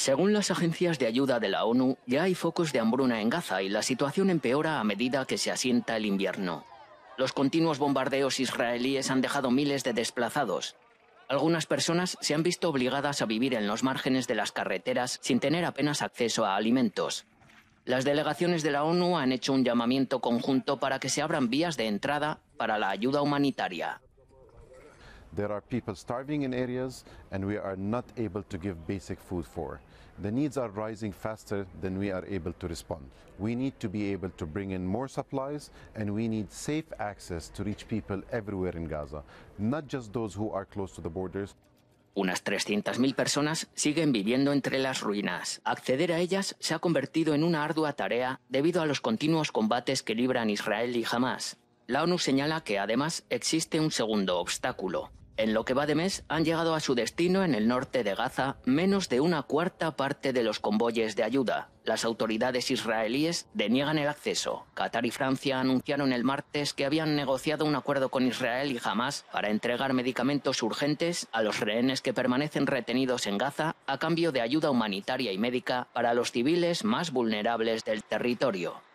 Según las agencias de ayuda de la ONU, ya hay focos de hambruna en Gaza y la situación empeora a medida que se asienta el invierno. Los continuos bombardeos israelíes han dejado miles de desplazados. Algunas personas se han visto obligadas a vivir en los márgenes de las carreteras sin tener apenas acceso a alimentos. Las delegaciones de la ONU han hecho un llamamiento conjunto para que se abran vías de entrada para la ayuda humanitaria. There are people starving in areas and we are not able to give basic food for. The needs are rising faster than we are able to respond. We need to be able to bring in more supplies and we need safe access to reach people everywhere in Gaza, not just those who are close to the borders. Unas 300.000 personas siguen viviendo entre las ruinas. Acceder a ellas se ha convertido en una ardua tarea debido a los continuos combates que libran Israel y Hamas. La ONU señala que además existe un segundo obstáculo, en lo que va de mes, han llegado a su destino en el norte de Gaza menos de una cuarta parte de los convoyes de ayuda. Las autoridades israelíes deniegan el acceso. Qatar y Francia anunciaron el martes que habían negociado un acuerdo con Israel y Hamas para entregar medicamentos urgentes a los rehenes que permanecen retenidos en Gaza a cambio de ayuda humanitaria y médica para los civiles más vulnerables del territorio.